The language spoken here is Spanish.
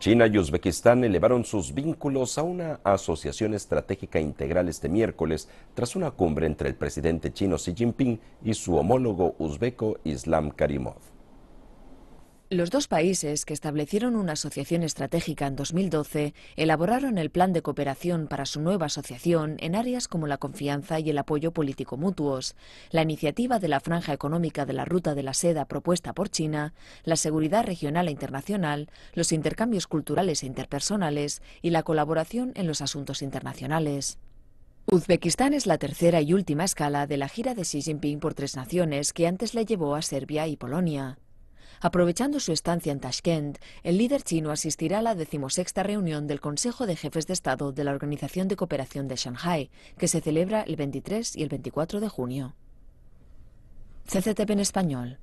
China y Uzbekistán elevaron sus vínculos a una asociación estratégica integral este miércoles tras una cumbre entre el presidente chino Xi Jinping y su homólogo uzbeco Islam Karimov. Los dos países que establecieron una asociación estratégica en 2012 elaboraron el plan de cooperación para su nueva asociación en áreas como la confianza y el apoyo político mutuos, la iniciativa de la franja económica de la ruta de la seda propuesta por China, la seguridad regional e internacional, los intercambios culturales e interpersonales y la colaboración en los asuntos internacionales. Uzbekistán es la tercera y última escala de la gira de Xi Jinping por tres naciones que antes le llevó a Serbia y Polonia. Aprovechando su estancia en Tashkent, el líder chino asistirá a la decimosexta reunión del Consejo de Jefes de Estado de la Organización de Cooperación de Shanghái, que se celebra el 23 y el 24 de junio. en español.